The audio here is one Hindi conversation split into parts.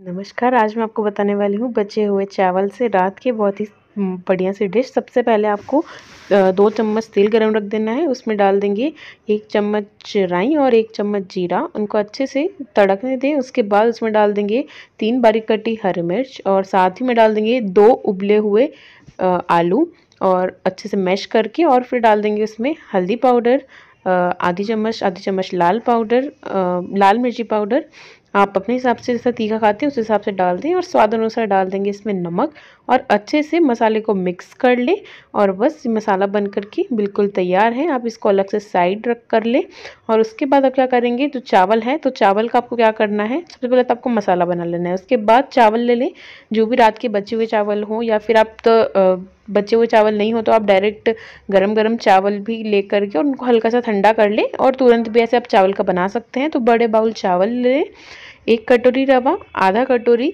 नमस्कार आज मैं आपको बताने वाली हूँ बचे हुए चावल से रात के बहुत ही हम्म, बढ़िया सी डिश सबसे पहले आपको दो चम्मच तेल गरम रख देना है उसमें डाल देंगे एक चम्मच राई और एक चम्मच जीरा उनको अच्छे से तड़कने दें उसके बाद उसमें डाल देंगे तीन बारीक कटी हरी मिर्च और साथ ही में डाल देंगे दो उबले हुए आलू और अच्छे से मैश करके और फिर डाल देंगे उसमें हल्दी पाउडर आधी चम्मच आधी चम्मच लाल पाउडर लाल मिर्ची पाउडर आप अपने हिसाब से जैसा तीखा खाते हैं उस हिसाब से डाल दें और स्वाद अनुसार डाल देंगे इसमें नमक और अच्छे से मसाले को मिक्स कर लें और बस मसाला बन कर के बिल्कुल तैयार है आप इसको अलग से साइड रख कर लें और उसके बाद आप क्या करेंगे जो चावल है तो चावल का आपको क्या करना है सबसे पहले तो आपको मसाला बना लेना है उसके बाद चावल ले लें जो भी रात के बचे हुए चावल हों या फिर आप तो बचे हुए चावल नहीं हो तो आप डायरेक्ट गरम गरम चावल भी ले करके और उनको हल्का सा ठंडा कर लें और तुरंत भी ऐसे आप चावल का बना सकते हैं तो बड़े बाउल चावल लें एक कटोरी रवा आधा कटोरी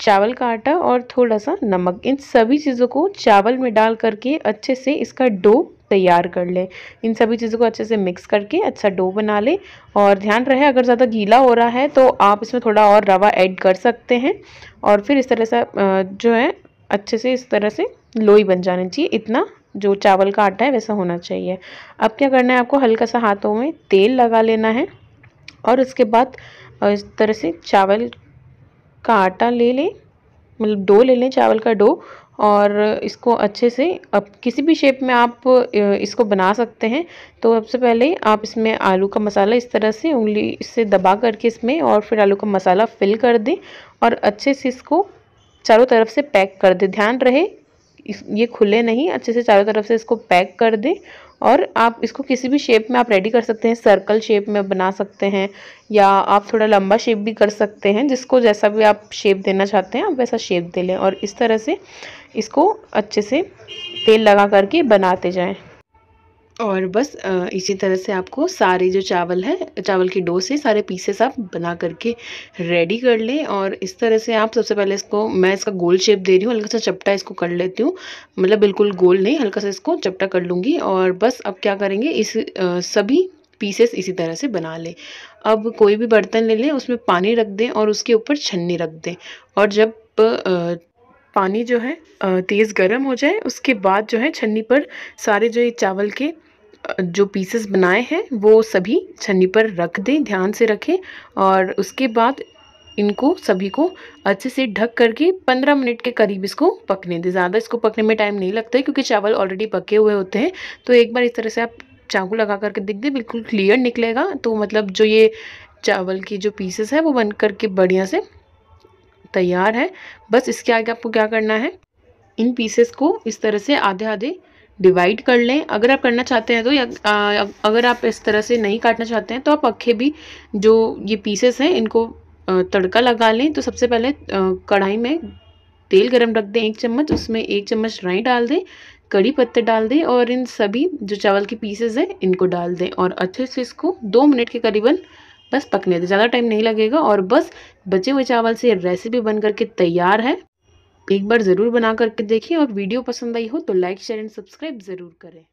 चावल का आटा और थोड़ा सा नमक इन सभी चीज़ों को चावल में डाल करके अच्छे से इसका डो तैयार कर लें इन सभी चीज़ों को अच्छे से मिक्स करके अच्छा डो बना लें और ध्यान रहे अगर ज़्यादा गीला हो रहा है तो आप इसमें थोड़ा और रवा ऐड कर सकते हैं और फिर इस तरह से जो है अच्छे से इस तरह से लोई बन जानी चाहिए इतना जो चावल का आटा है वैसा होना चाहिए अब क्या करना है आपको हल्का सा हाथों में तेल लगा लेना है और उसके बाद इस तरह से चावल का आटा ले लें मतलब डो ले लें चावल का डो और इसको अच्छे से अब किसी भी शेप में आप इसको बना सकते हैं तो सबसे पहले आप इसमें आलू का मसाला इस तरह से उंगली से दबा करके इसमें और फिर आलू का मसाला फिल कर दें और अच्छे से इसको चारों तरफ से पैक कर दें ध्यान रहे ये खुले नहीं अच्छे से चारों तरफ से इसको पैक कर दें और आप इसको किसी भी शेप में आप रेडी कर सकते हैं सर्कल शेप में बना सकते हैं या आप थोड़ा लंबा शेप भी कर सकते हैं जिसको जैसा भी आप शेप देना चाहते हैं आप वैसा शेप दे लें और इस तरह से इसको अच्छे से तेल लगा करके बनाते जाएँ और बस इसी तरह से आपको सारे जो चावल है चावल की डो से सारे पीसेस आप बना करके रेडी कर लें और इस तरह से आप सबसे पहले इसको मैं इसका गोल शेप दे रही हूँ हल्का सा चपटा इसको कर लेती हूँ मतलब बिल्कुल गोल नहीं हल्का सा इसको चपटा कर लूँगी और बस अब क्या करेंगे इस सभी पीसेस इसी तरह से बना लें अब कोई भी बर्तन ले लें उसमें पानी रख दें और उसके ऊपर छन्नी रख दें और जब पानी जो है तेज़ गर्म हो जाए उसके बाद जो है छन्नी पर सारे जो ये चावल के जो पीसेस बनाए हैं वो सभी छन्नी पर रख दें ध्यान से रखें और उसके बाद इनको सभी को अच्छे से ढक करके 15 मिनट के करीब इसको पकने दें ज़्यादा इसको पकने में टाइम नहीं लगता है क्योंकि चावल ऑलरेडी पके हुए होते हैं तो एक बार इस तरह से आप चाकू लगा करके देख दें बिल्कुल क्लियर निकलेगा तो मतलब जो ये चावल के जो पीसेस है वो बन करके बढ़िया से तैयार है बस इसके आगे आपको क्या करना है इन पीसेस को इस तरह से आधे आधे डिवाइड कर लें अगर आप करना चाहते हैं तो या अगर आप इस तरह से नहीं काटना चाहते हैं तो आप पखे भी जो ये पीसेस हैं इनको तड़का लगा लें तो सबसे पहले कढ़ाई में तेल गरम रख दें एक चम्मच उसमें एक चम्मच राई डाल दें कड़ी पत्ते डाल दें और इन सभी जो चावल के पीसेस हैं इनको डाल दें और अच्छे से इसको दो मिनट के करीबन बस पकने दें ज़्यादा टाइम नहीं लगेगा और बस बचे हुए चावल से रेसिपी बन करके तैयार है एक बार ज़रूर बना करके देखें और वीडियो पसंद आई हो तो लाइक शेयर एंड सब्सक्राइब ज़रूर करें